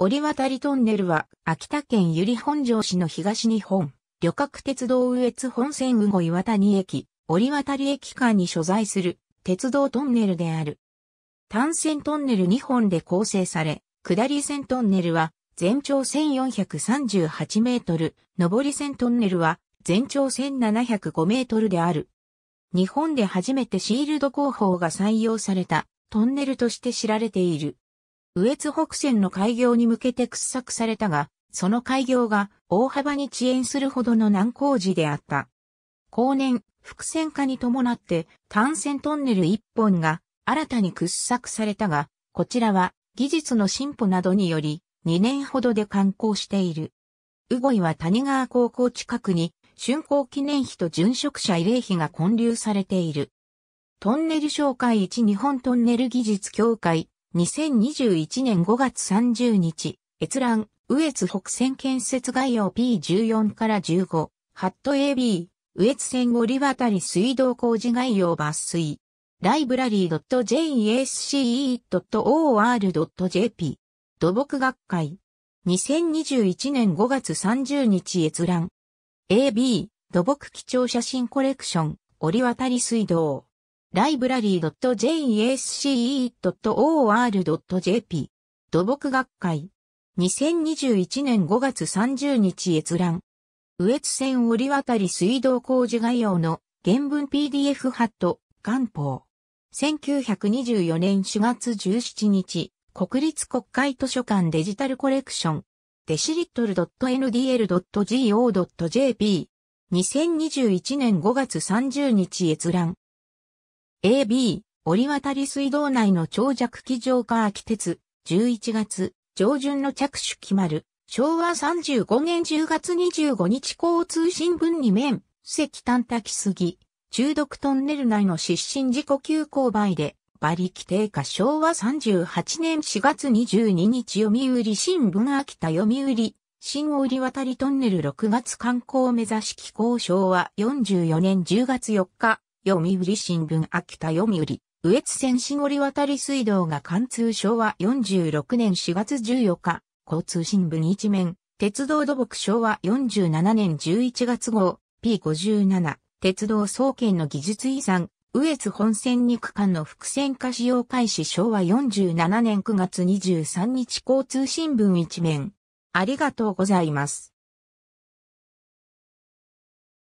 折渡りトンネルは、秋田県由利本荘市の東日本、旅客鉄道右越本線羽後岩谷駅、折渡り駅間に所在する、鉄道トンネルである。単線トンネル2本で構成され、下り線トンネルは、全長1438メートル、上り線トンネルは、全長1705メートルである。日本で初めてシールド工法が採用されたトンネルとして知られている。羽越北線の開業に向けて掘削されたが、その開業が大幅に遅延するほどの難工事であった。後年、伏線化に伴って単線トンネル1本が新たに掘削されたが、こちらは技術の進歩などにより2年ほどで完工している。うごいは谷川高校近くに竣工記念碑と殉職者慰霊碑が建立されている。トンネル紹介1日本トンネル技術協会2021年5月30日、閲覧、羽越北線建設概要 P14 から15、ハット AB、羽越線折渡り水道工事概要抜粋。ライブラリー .jsce.or.jp 土木学会2021年5月30日閲覧 AB 土木基調写真コレクション折渡り水道 library.jasce.or.jp 土木学会2021年5月30日閲覧羽越線折渡り水道工事概要の原文 PDF ハット元宝1924年4月17日国立国会図書館デジタルコレクションデシリットル .ndl.go.jp 2021年5月30日閲覧 AB、折渡り水道内の長尺機場化秋鉄、11月、上旬の着手決まる、昭和35年10月25日交通新聞に面、石炭滝ぎ、中毒トンネル内の失神事故急勾配で、馬力低下昭和38年4月22日読売新聞秋田読売、新折渡りトンネル6月観光目指し機構昭和44年10月4日、読売新聞秋田読売、上越線しごり渡り水道が貫通昭和46年4月14日、交通新聞一面、鉄道土木昭和47年11月号、P57、鉄道総研の技術遺産、上越本線2区間の複線化使用開始昭和47年9月23日交通新聞一面。ありがとうございます。